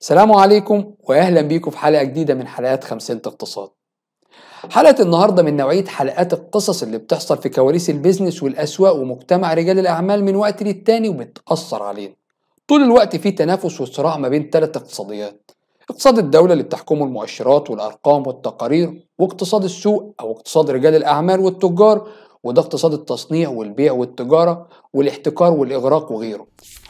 السلام عليكم واهلا بيكم في حلقه جديده من حلقات خمسين اقتصاد. حلقه النهارده من نوعيه حلقات القصص اللي بتحصل في كواليس البيزنس والاسواق ومجتمع رجال الاعمال من وقت للتاني وبتاثر علينا. طول الوقت في تنافس وصراع ما بين ثلاث اقتصاديات. اقتصاد الدوله اللي بتحكمه المؤشرات والارقام والتقارير، واقتصاد السوق او اقتصاد رجال الاعمال والتجار، وده اقتصاد التصنيع والبيع والتجاره والاحتكار والاغراق وغيره.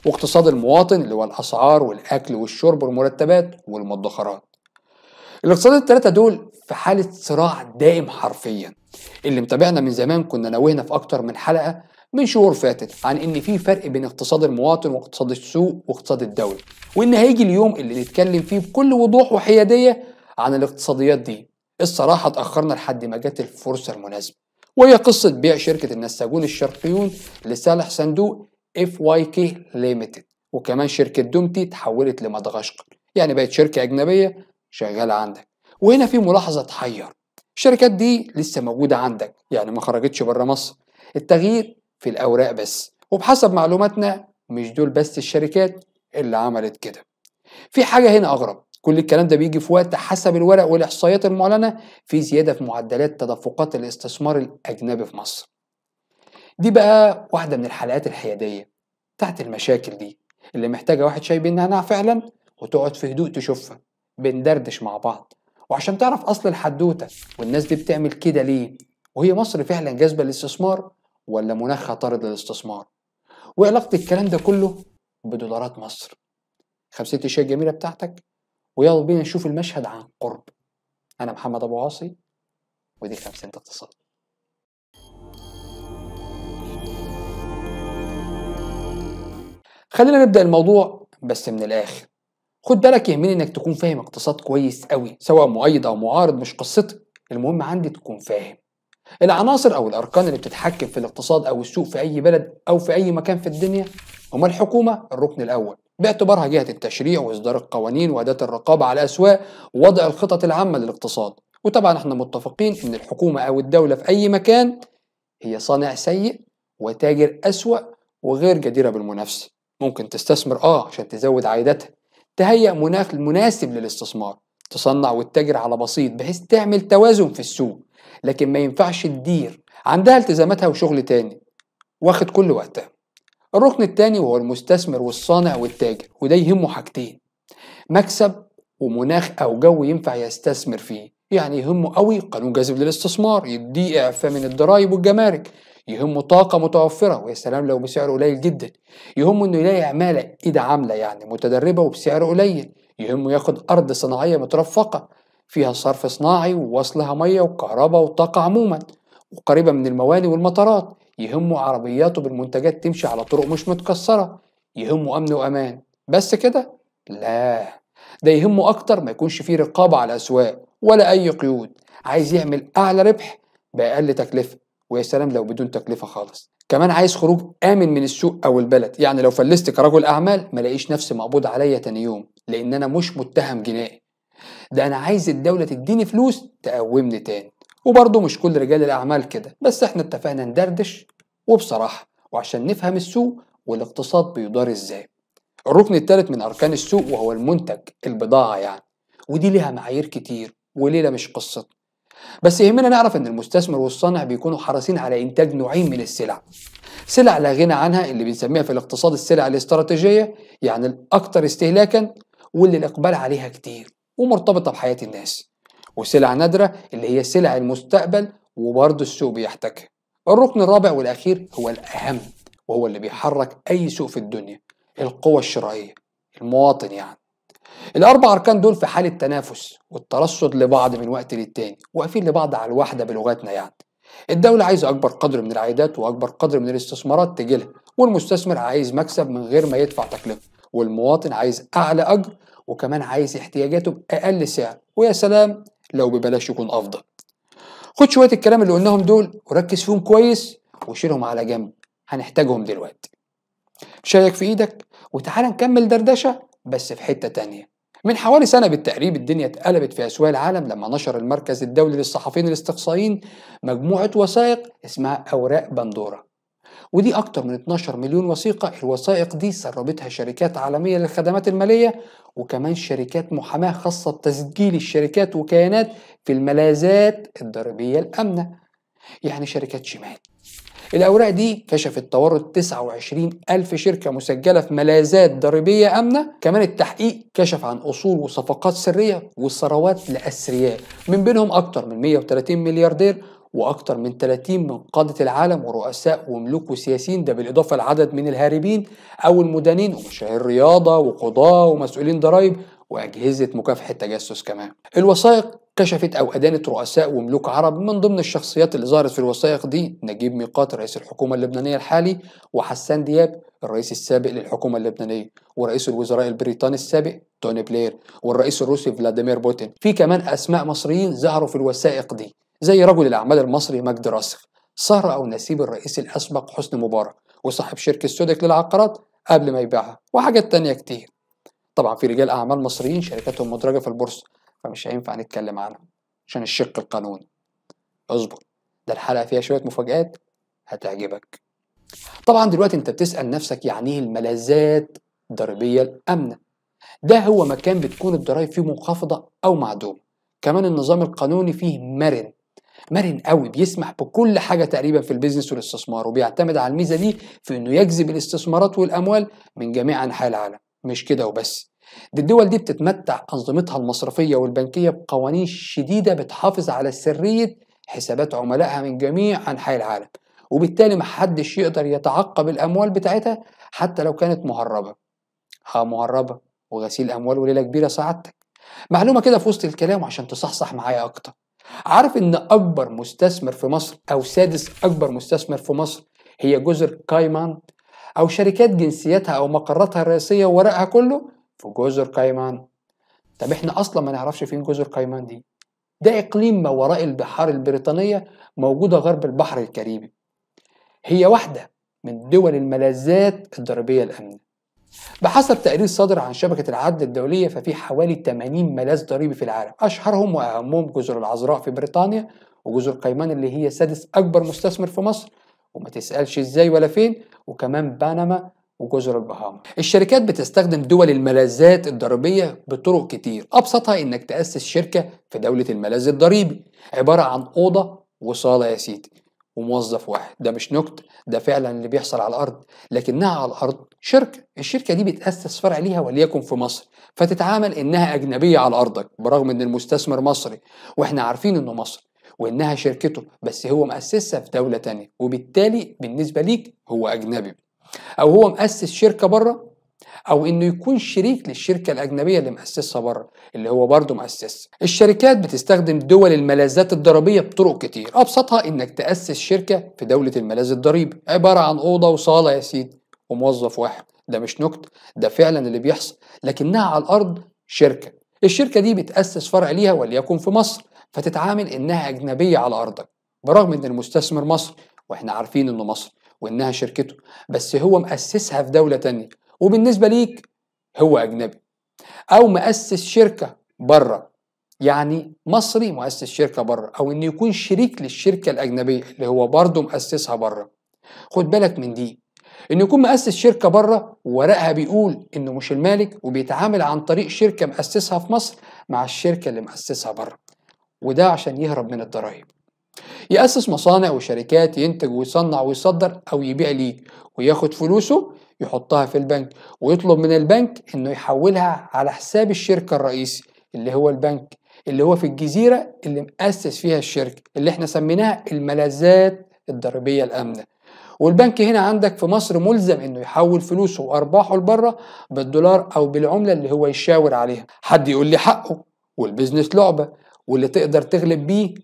واقتصاد المواطن اللي هو الأسعار والأكل والشرب والمرتبات والمدخرات الاقتصاد الثلاثة دول في حالة صراع دائم حرفيا اللي متابعنا من زمان كنا نوهنا في أكتر من حلقة من شهور فاتت عن ان في فرق بين اقتصاد المواطن واقتصاد السوق واقتصاد الدولة وان هيجي اليوم اللي نتكلم فيه بكل وضوح وحيادية عن الاقتصاديات دي الصراحة اتأخرنا لحد ما جت الفرصة المناسبة وهي قصة بيع شركة النساجون الشرقيون لصالح صندوق اف واي كي ليميتد وكمان شركه دومتي تحولت لمدغشقر يعني بقت شركه اجنبيه شغاله عندك وهنا في ملاحظه تحير الشركات دي لسه موجوده عندك يعني ما خرجتش بره مصر التغيير في الاوراق بس وبحسب معلوماتنا مش دول بس الشركات اللي عملت كده في حاجه هنا اغرب كل الكلام ده بيجي في وقت حسب الورق والاحصائيات المعلنه في زياده في معدلات تدفقات الاستثمار الاجنبي في مصر دي بقى واحدة من الحلقات الحيادية بتاعت المشاكل دي اللي محتاجة واحد شاي نعناع فعلا وتقعد في هدوء تشوفها بندردش مع بعض وعشان تعرف أصل الحدوتة والناس دي بتعمل كده ليه وهي مصر فعلا جاذبة للاستثمار ولا مناخها طارد للاستثمار وإيه علاقة الكلام ده كله بدولارات مصر خمسية الشاي الجميلة بتاعتك ويلا بينا نشوف المشهد عن قرب أنا محمد أبو عاصي ودي خمسين اقتصاد خلينا نبدا الموضوع بس من الاخر خد بالك يهمني انك تكون فاهم اقتصاد كويس قوي سواء مؤيد او معارض مش قصتي المهم عندي تكون فاهم العناصر او الاركان اللي بتتحكم في الاقتصاد او السوق في اي بلد او في اي مكان في الدنيا هما الحكومه الركن الاول باعتبارها جهه التشريع واصدار القوانين واداه الرقابه على الاسواق ووضع الخطط العامه للاقتصاد وطبعا احنا متفقين ان الحكومه او الدوله في اي مكان هي صانع سيء وتاجر اسوا وغير جديره بالمنافسه ممكن تستثمر اه عشان تزود عائداتها تهيئ مناخ مناسب للاستثمار تصنع وتتاجر على بسيط بحيث تعمل توازن في السوق لكن ما ينفعش تدير عندها التزاماتها وشغل تاني واخد كل وقتها الركن التاني وهو المستثمر والصانع والتاجر وده يهمه حاجتين مكسب ومناخ او جو ينفع يستثمر فيه يعني يهمه قوي قانون جاذب للاستثمار يديه اعفاء من الضرائب والجمارك يهمه طاقة متوفرة ويا سلام لو بسعر قليل جدا يهمه إنه يلاقي عمالة إيد عاملة يعني متدربة وبسعر قليل يهمه ياخد أرض صناعية مترفقة فيها صرف صناعي ووصلها مية وكهرباء وطاقة عموما وقريبة من المواني والمطارات يهمه عربياته بالمنتجات تمشي على طرق مش متكسرة يهمه أمن وأمان بس كده؟ لا ده يهمه أكتر ما يكونش فيه رقابة على الأسواق ولا أي قيود عايز يعمل أعلى ربح بأقل تكلفة ويا سلام لو بدون تكلفه خالص كمان عايز خروج امن من السوق او البلد يعني لو فلست كرجل اعمال ما لاقيش نفسي مقبوض عليا تاني يوم لان انا مش متهم جنائي ده انا عايز الدوله تديني فلوس تقومني تاني وبرضه مش كل رجال الاعمال كده بس احنا اتفقنا ندردش وبصراحه وعشان نفهم السوق والاقتصاد بيدار ازاي الركن الثالث من اركان السوق وهو المنتج البضاعه يعني ودي ليها معايير كتير وليله مش قصتنا بس يهمنا نعرف ان المستثمر والصانع بيكونوا حريصين على انتاج نوعين من السلع سلع لا غنى عنها اللي بنسميها في الاقتصاد السلع الاستراتيجيه يعني الاكثر استهلاكا واللي الاقبال عليها كتير ومرتبطه بحياه الناس وسلع نادره اللي هي سلع المستقبل وبرضه السوق بيحتاجها الركن الرابع والاخير هو الاهم وهو اللي بيحرك اي سوق في الدنيا القوة الشرائية المواطن يعني الأربع أركان دول في حالة تنافس والترصد لبعض من وقت للتاني واقفين لبعض على الواحدة بلغتنا يعني الدولة عايزة أكبر قدر من العائدات وأكبر قدر من الاستثمارات تجيلها والمستثمر عايز مكسب من غير ما يدفع تكلفة والمواطن عايز أعلى أجر وكمان عايز احتياجاته بأقل سعر ويا سلام لو ببلاش يكون أفضل خد شوية الكلام اللي قلناهم دول وركز فيهم كويس وشيلهم على جنب هنحتاجهم دلوقتي شايك في ايدك وتعالى نكمل دردشه بس في حتة تانية من حوالي سنة بالتقريب الدنيا اتقلبت في أسواق العالم لما نشر المركز الدولي للصحفيين الاستقصائيين مجموعة وثائق اسمها أوراق بندورة ودي أكتر من 12 مليون وثيقة الوثائق دي سربتها شركات عالمية للخدمات المالية وكمان شركات محاماة خاصة بتسجيل الشركات وكيانات في الملاذات الضريبية الآمنة يعني شركات شمال الأوراق دي كشفت تورط 29 ألف شركة مسجلة في ملاذات ضريبية آمنة كمان التحقيق كشف عن أصول وصفقات سرية وثروات لأثرياء من بينهم أكتر من 130 ملياردير وأكتر من 30 من قادة العالم ورؤساء وملوك وسياسيين ده بالإضافة لعدد من الهاربين أو المدانين ومشاهير رياضة وقضاة ومسؤولين ضرائب وأجهزة مكافحة التجسس كمان الوثائق كشفت أو أدانت رؤساء وملوك عرب من ضمن الشخصيات اللي ظهرت في الوثائق دي نجيب ميقات رئيس الحكومة اللبنانية الحالي وحسان دياب الرئيس السابق للحكومة اللبنانية ورئيس الوزراء البريطاني السابق توني بلير والرئيس الروسي فلاديمير بوتين في كمان أسماء مصريين ظهروا في الوثائق دي زي رجل الأعمال المصري مجد راسخ صهر أو نسيب الرئيس الأسبق حسني مبارك وصاحب شركة سودك للعقارات قبل ما يبيعها وحاجات تانية كتير طبعا في رجال أعمال مصريين شركاتهم مدرجة في البورصة فمش هينفع نتكلم عنها عشان الشق القانوني اصبر ده الحلقة فيها شوية مفاجآت هتعجبك طبعا دلوقتي انت بتسأل نفسك يعني ايه الملاذات الضريبية الآمنة ده هو مكان بتكون الضرايب فيه منخفضة أو معدومة كمان النظام القانوني فيه مرن مرن قوي بيسمح بكل حاجة تقريبا في البيزنس والاستثمار وبيعتمد على الميزة دي في انه يجذب الاستثمارات والأموال من جميع أنحاء العالم مش كده وبس دي الدول دي بتتمتع أنظمتها المصرفية والبنكية بقوانين شديدة بتحافظ على سرية حسابات عملائها من جميع أنحاء العالم وبالتالي محدش يقدر يتعقب الأموال بتاعتها حتى لو كانت مهربة ها مهربة وغسيل أموال وليلة كبيرة سعادتك معلومة كده في وسط الكلام عشان تصحصح معايا أكتر عارف إن أكبر مستثمر في مصر أو سادس أكبر مستثمر في مصر هي جزر كايمان أو شركات جنسيتها أو مقراتها الرئيسية وورقها كله في جزر كايمان طب احنا اصلا ما نعرفش فين جزر كايمان دي ده اقليم ما وراء البحار البريطانيه موجوده غرب البحر الكاريبي هي واحده من دول الملاذات الضريبيه الامنه بحسب تقرير صادر عن شبكة العدل الدولية ففي حوالي 80 ملاذ ضريبي في العالم أشهرهم وأهمهم جزر العذراء في بريطانيا وجزر كايمان اللي هي سادس أكبر مستثمر في مصر وما تسألش إزاي ولا فين وكمان بنما وجزر البهاما الشركات بتستخدم دول الملاذات الضريبية بطرق كتير أبسطها إنك تأسس شركة في دولة الملاذ الضريبي عبارة عن أوضة وصالة يا سيدي وموظف واحد ده مش نكت ده فعلا اللي بيحصل على الأرض لكنها على الأرض شركة الشركة دي بتأسس فرع ليها وليكن في مصر فتتعامل إنها أجنبية على أرضك برغم إن المستثمر مصري وإحنا عارفين إنه مصر وإنها شركته بس هو مؤسسها في دولة تانية وبالتالي بالنسبة ليك هو أجنبي او هو مؤسس شركه بره او انه يكون شريك للشركه الاجنبيه اللي مؤسسها بره اللي هو برضه مؤسسها الشركات بتستخدم دول الملاذات الضريبيه بطرق كتير ابسطها انك تاسس شركه في دوله الملاذ الضريبي عباره عن اوضه وصاله يا سيدي وموظف واحد ده مش نكت ده فعلا اللي بيحصل لكنها على الارض شركه الشركه دي بتاسس فرع ليها وليكن في مصر فتتعامل انها اجنبيه على ارضك برغم ان المستثمر مصري واحنا عارفين انه مصري وانها شركته بس هو مؤسسها في دوله تانية وبالنسبه ليك هو اجنبي او مؤسس شركه بره يعني مصري مؤسس شركه بره او انه يكون شريك للشركه الاجنبيه اللي هو برضه مؤسسها بره خد بالك من دي انه يكون مؤسس شركه بره وورقها بيقول انه مش المالك وبيتعامل عن طريق شركه مؤسسها في مصر مع الشركه اللي مؤسسها بره وده عشان يهرب من الضرائب يأسس مصانع وشركات ينتج ويصنع ويصدر أو يبيع ليك وياخد فلوسه يحطها في البنك ويطلب من البنك إنه يحولها على حساب الشركة الرئيسي اللي هو البنك اللي هو في الجزيرة اللي مؤسس فيها الشركة اللي احنا سميناها الملاذات الضريبية الآمنة والبنك هنا عندك في مصر ملزم انه يحول فلوسه وارباحه لبره بالدولار او بالعمله اللي هو يشاور عليها حد يقول لي حقه والبزنس لعبه واللي تقدر تغلب بيه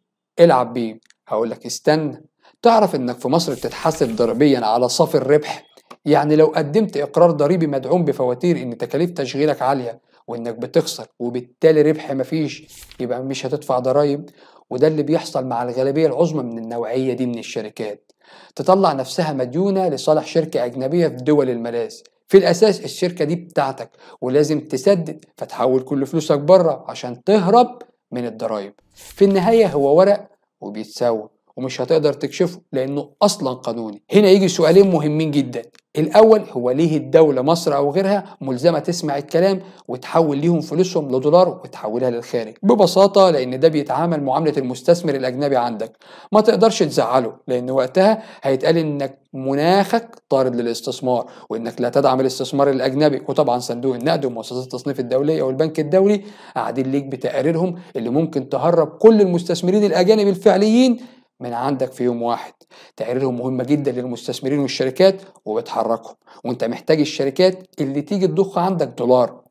العب بيه هقول لك استنى تعرف انك في مصر بتتحاسب ضريبيا على صافي الربح يعني لو قدمت اقرار ضريبي مدعوم بفواتير ان تكاليف تشغيلك عاليه وانك بتخسر وبالتالي ربح مفيش يبقى مش هتدفع ضرايب وده اللي بيحصل مع الغالبيه العظمى من النوعيه دي من الشركات تطلع نفسها مديونه لصالح شركه اجنبيه في دول الملاذ في الاساس الشركه دي بتاعتك ولازم تسدد فتحول كل فلوسك بره عشان تهرب من الضرائب في النهاية هو ورق وبيتساوى ومش هتقدر تكشفه لأنه أصلا قانوني هنا يجي سؤالين مهمين جدا الاول هو ليه الدوله مصر او غيرها ملزمه تسمع الكلام وتحول ليهم فلوسهم لدولار وتحولها للخارج ببساطه لان ده بيتعامل معامله المستثمر الاجنبي عندك ما تقدرش تزعله لان وقتها هيتقال انك مناخك طارد للاستثمار وانك لا تدعم الاستثمار الاجنبي وطبعا صندوق النقد ومؤسسات التصنيف الدوليه والبنك الدولي قاعدين ليك بتقاريرهم اللي ممكن تهرب كل المستثمرين الاجانب الفعليين من عندك في يوم واحد تقاريرهم مهمة جدا للمستثمرين والشركات وبتحركهم وانت محتاج الشركات اللي تيجي تضخ عندك دولار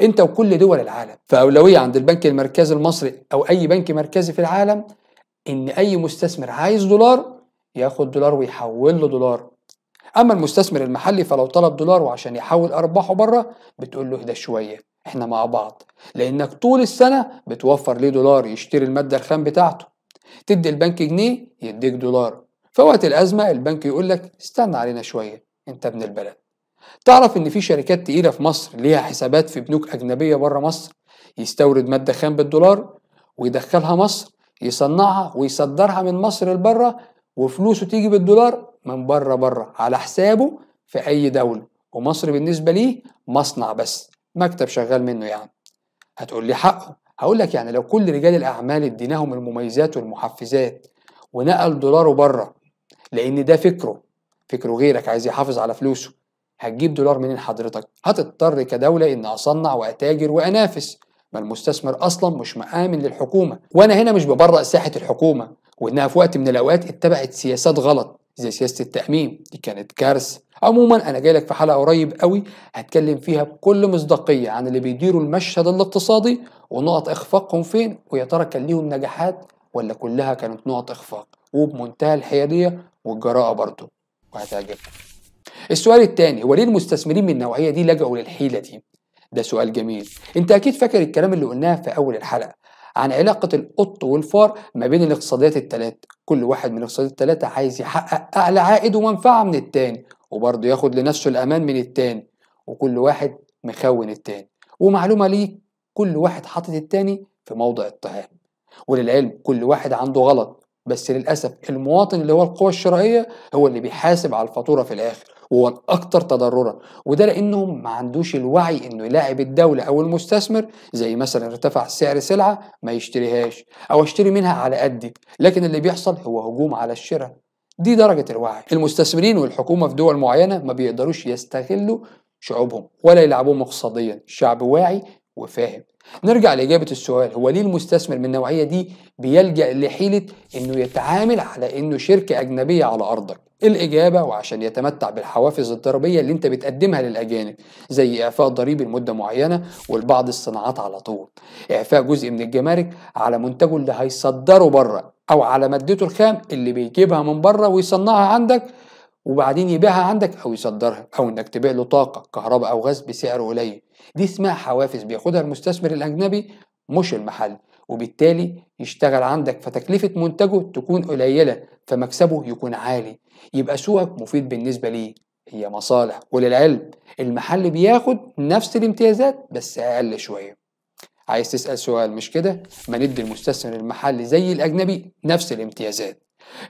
انت وكل دول العالم فأولوية عند البنك المركزي المصري أو أي بنك مركزي في العالم إن أي مستثمر عايز دولار ياخد دولار ويحول له دولار أما المستثمر المحلي فلو طلب دولار وعشان يحول أرباحه بره بتقول له ده شوية احنا مع بعض لأنك طول السنة بتوفر ليه دولار يشتري المادة الخام بتاعته تدي البنك جنيه يديك دولار في وقت الأزمة البنك يقول لك استنى علينا شوية أنت ابن البلد تعرف إن في شركات تقيلة في مصر ليها حسابات في بنوك أجنبية بره مصر يستورد مادة خام بالدولار ويدخلها مصر يصنعها ويصدرها من مصر لبره وفلوسه تيجي بالدولار من بره بره على حسابه في أي دولة ومصر بالنسبة ليه مصنع بس مكتب شغال منه يعني هتقول لي حقه هقول لك يعني لو كل رجال الاعمال اديناهم المميزات والمحفزات ونقل دولاره بره لان ده فكره فكره غيرك عايز يحافظ على فلوسه هتجيب دولار منين حضرتك هتضطر كدوله ان اصنع واتاجر وانافس ما المستثمر اصلا مش مآمن للحكومه وانا هنا مش ببرأ ساحه الحكومه وانها في وقت من الاوقات اتبعت سياسات غلط زي سياسه التاميم دي كانت كارثه عموما انا جاي لك في حلقه قريب قوي هتكلم فيها بكل مصداقيه عن اللي بيديروا المشهد الاقتصادي ونقط اخفاقهم فين ويا ترى كان ليهم نجاحات ولا كلها كانت نقط اخفاق وبمنتهى الحياديه والجراءه برضه وهتعجبك السؤال الثاني هو ليه المستثمرين من النوعيه دي لجأوا للحيله دي ده سؤال جميل انت اكيد فاكر الكلام اللي قلناه في اول الحلقه عن علاقة القط والفار ما بين الاقتصاديات الثلاثة كل واحد من الاقتصاديات الثلاثة عايز يحقق أعلى عائد ومنفعة من التاني وبرضه ياخد لنفسه الأمان من التاني وكل واحد مخون التاني ومعلومة ليك كل واحد حاطط التاني في موضع اتهام وللعلم كل واحد عنده غلط بس للأسف المواطن اللي هو القوى الشرائية هو اللي بيحاسب على الفاتورة في الآخر وهو الاكثر تضررا وده لانه ما عندوش الوعي انه يلاعب الدوله او المستثمر زي مثلا ارتفع سعر سلعه ما يشتريهاش او اشتري منها على قدي لكن اللي بيحصل هو هجوم على الشراء دي درجة الوعي المستثمرين والحكومة في دول معينة ما بيقدروش يستغلوا شعوبهم ولا يلعبوهم اقتصاديا شعب واعي وفاهم نرجع لإجابة السؤال هو ليه المستثمر من النوعية دي بيلجأ لحيلة إنه يتعامل على إنه شركة أجنبية على أرضك الإجابة وعشان يتمتع بالحوافز الضريبية اللي أنت بتقدمها للأجانب زي إعفاء ضريبي لمدة معينة ولبعض الصناعات على طول إعفاء جزء من الجمارك على منتجه اللي هيصدره بره أو على مادته الخام اللي بيجيبها من بره ويصنعها عندك وبعدين يبيعها عندك أو يصدرها أو إنك تبيع له طاقة كهرباء أو غاز بسعر قليل دي اسمها حوافز بياخدها المستثمر الأجنبي مش المحلي وبالتالي يشتغل عندك فتكلفة منتجه تكون قليلة فمكسبه يكون عالي يبقى سوقك مفيد بالنسبة ليه هي مصالح وللعلم المحل بياخد نفس الامتيازات بس أقل شوية عايز تسأل سؤال مش كده ما ندي المستثمر المحلي زي الأجنبي نفس الامتيازات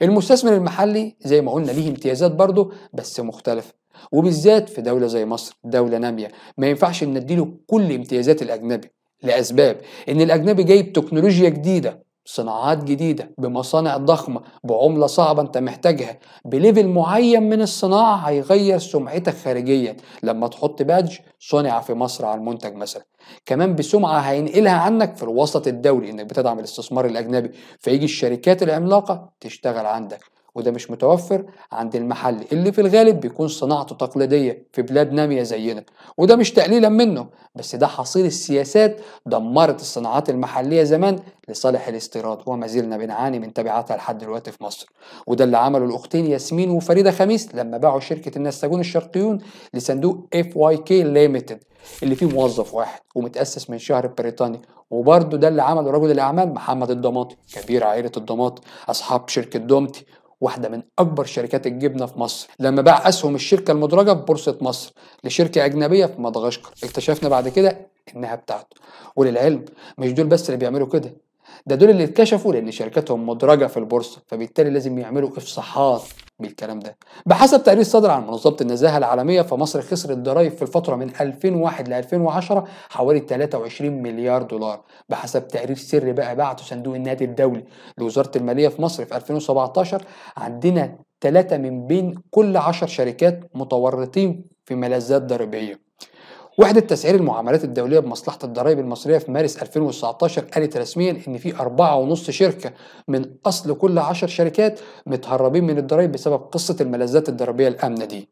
المستثمر المحلي زي ما قلنا ليه امتيازات برضه بس مختلفة وبالذات في دولة زي مصر دولة نامية ما ينفعش نديله كل امتيازات الأجنبي لأسباب إن الأجنبي جايب تكنولوجيا جديدة صناعات جديدة بمصانع ضخمة بعملة صعبة أنت محتاجها بليفل معين من الصناعة هيغير سمعتك خارجيا لما تحط بادج صنع في مصر على المنتج مثلا كمان بسمعة هينقلها عنك في الوسط الدولي إنك بتدعم الاستثمار الأجنبي فيجي الشركات العملاقة تشتغل عندك وده مش متوفر عند المحل اللي في الغالب بيكون صناعته تقليدية في بلاد نامية زينا وده مش تقليلا منه بس ده حصيل السياسات دمرت الصناعات المحلية زمان لصالح الاستيراد وما زلنا بنعاني من تبعاتها لحد دلوقتي في مصر وده اللي عمله الأختين ياسمين وفريدة خميس لما باعوا شركة النساجون الشرقيون لصندوق اف واي كي اللي فيه موظف واحد ومتأسس من شهر بريطاني وبرده ده اللي عمله رجل الأعمال محمد الضماطي كبير عائلة الضماطي أصحاب شركة دومتي واحدة من أكبر شركات الجبنة في مصر لما باع أسهم الشركة المدرجة في بورصة مصر لشركة أجنبية في مدغشقر اكتشفنا بعد كده إنها بتاعته وللعلم مش دول بس اللي بيعملوا كده ده دول اللي اتكشفوا لأن شركتهم مدرجة في البورصة فبالتالي لازم يعملوا إفصاحات بالكلام ده بحسب تقرير صادر عن منظمة النزاهة العالمية فمصر خسرت ضرائب في الفترة من 2001 ل 2010 حوالي 23 مليار دولار بحسب تقرير سري بقى بعته صندوق النادي الدولي لوزارة المالية في مصر في 2017 عندنا ثلاثة من بين كل عشر شركات متورطين في ملذات ضريبية وحدة تسعير المعاملات الدولية بمصلحة الضرائب المصرية في مارس 2019 قالت رسميا إن في أربعة ونص شركة من أصل كل عشر شركات متهربين من الضرائب بسبب قصة الملاذات الضريبية الآمنة دي.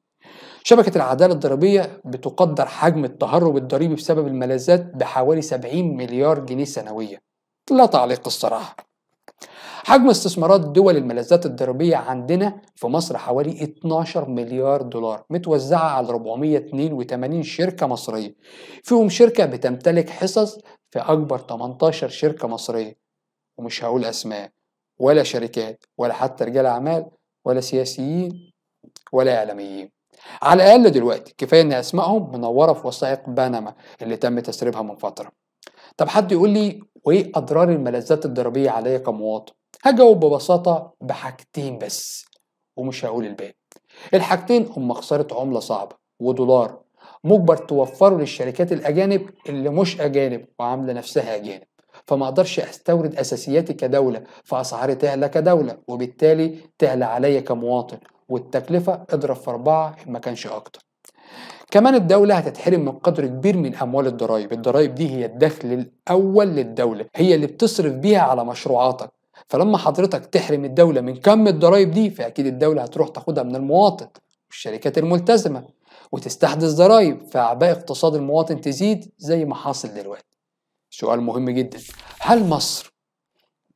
شبكة العدالة الضريبية بتقدر حجم التهرب الضريبي بسبب الملاذات بحوالي 70 مليار جنيه سنويا. لا تعليق الصراحة. حجم استثمارات دول الملاذات الضريبية عندنا في مصر حوالي 12 مليار دولار متوزعة على 482 شركة مصرية فيهم شركة بتمتلك حصص في أكبر 18 شركة مصرية ومش هقول أسماء ولا شركات ولا حتى رجال أعمال ولا سياسيين ولا إعلاميين على الأقل دلوقتي كفاية إن أسمائهم منورة في وثائق بنما اللي تم تسريبها من فترة طب حد يقول لي وايه اضرار الملذات الضريبيه عليا كمواطن هجاوب ببساطه بحاجتين بس ومش هقول الباقي الحاجتين هم خساره عمله صعبه ودولار مجبر توفره للشركات الاجانب اللي مش اجانب وعامله نفسها اجانب فما اقدرش استورد اساسياتي كدوله فاسعاري تعلى كدوله وبالتالي تعلى عليا كمواطن والتكلفه اضرب في اربعه ما كانش اكتر كمان الدولة هتتحرم من قدر كبير من أموال الضرائب الضرائب دي هي الدخل الأول للدولة هي اللي بتصرف بيها على مشروعاتك فلما حضرتك تحرم الدولة من كم الضرائب دي فأكيد الدولة هتروح تاخدها من المواطن والشركات الملتزمة وتستحدث ضرائب فأعباء اقتصاد المواطن تزيد زي ما حاصل دلوقتي سؤال مهم جدا هل مصر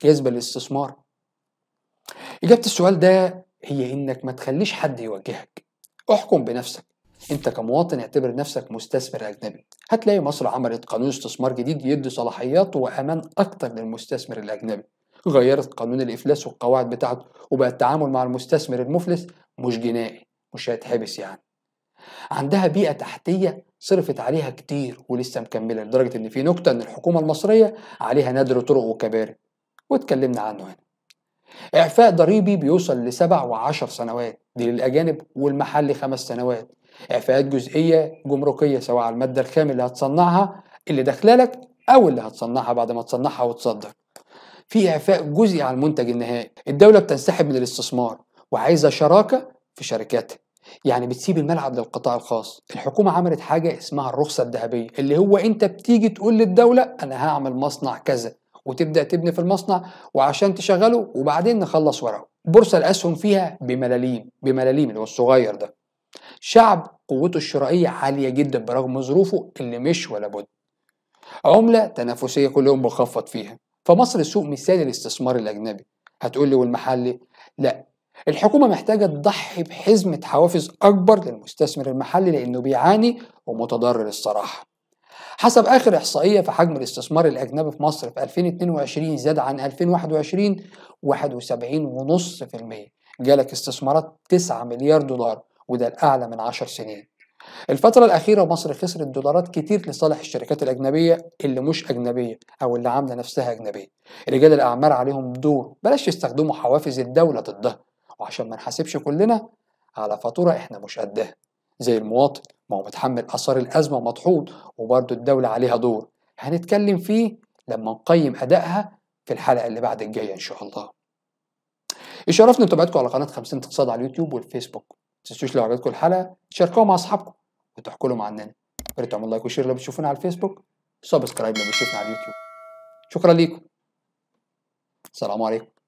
جاذبة للاستثمار؟ إجابة السؤال ده هي إنك ما تخليش حد يوجهك احكم بنفسك انت كمواطن اعتبر نفسك مستثمر اجنبي هتلاقي مصر عملت قانون استثمار جديد يدي صلاحيات وامان اكتر للمستثمر الاجنبي غيرت قانون الافلاس والقواعد بتاعته وبقى التعامل مع المستثمر المفلس مش جنائي مش هيتحبس يعني عندها بيئة تحتية صرفت عليها كتير ولسه مكملة لدرجة إن في نكتة إن الحكومة المصرية عليها نادر طرق وكباري واتكلمنا عنه هنا. إعفاء ضريبي بيوصل لسبع وعشر سنوات دي للأجانب والمحلي خمس سنوات اعفاءات جزئيه جمركيه سواء على الماده الخام اللي هتصنعها اللي داخله لك او اللي هتصنعها بعد ما تصنعها وتصدر في اعفاء جزئي على المنتج النهائي الدوله بتنسحب من الاستثمار وعايزه شراكه في شركاتها يعني بتسيب الملعب للقطاع الخاص الحكومة عملت حاجة اسمها الرخصة الذهبية اللي هو انت بتيجي تقول للدولة انا هعمل مصنع كذا وتبدأ تبني في المصنع وعشان تشغله وبعدين نخلص ورقه بورصة الأسهم فيها بملاليم بملاليم اللي هو الصغير ده شعب قوته الشرائية عالية جدا برغم ظروفه اللي مش ولا بد عملة تنافسية كل يوم بخفض فيها فمصر السوق مثالي للاستثمار الأجنبي هتقول لي والمحلي إيه؟ لا الحكومة محتاجة تضحي بحزمة حوافز أكبر للمستثمر المحلي لأنه بيعاني ومتضرر الصراحة حسب آخر إحصائية فحجم الاستثمار الأجنبي في مصر في 2022 زاد عن 2021 71.5% جالك استثمارات 9 مليار دولار وده الأعلى من 10 سنين الفترة الأخيرة مصر خسرت دولارات كتير لصالح الشركات الأجنبية اللي مش أجنبية أو اللي عاملة نفسها أجنبية رجال الأعمال عليهم دور بلاش يستخدموا حوافز الدولة ضدها وعشان ما نحاسبش كلنا على فاتورة إحنا مش قدها زي المواطن ما هو متحمل آثار الأزمة ومطحون وبرضه الدولة عليها دور هنتكلم فيه لما نقيم أدائها في الحلقة اللي بعد الجاية إن شاء الله يشرفني إيه، متابعتكم على قناة 50 اقتصاد على اليوتيوب والفيسبوك تنسوش لو عجبتكم الحلقه تشاركوها مع اصحابكم وتحكوا لهم عننا يا تعملوا لايك وشير لو بتشوفونا على الفيسبوك سبسكرايب لو بتشوفنا على اليوتيوب شكرا ليكم السلام عليكم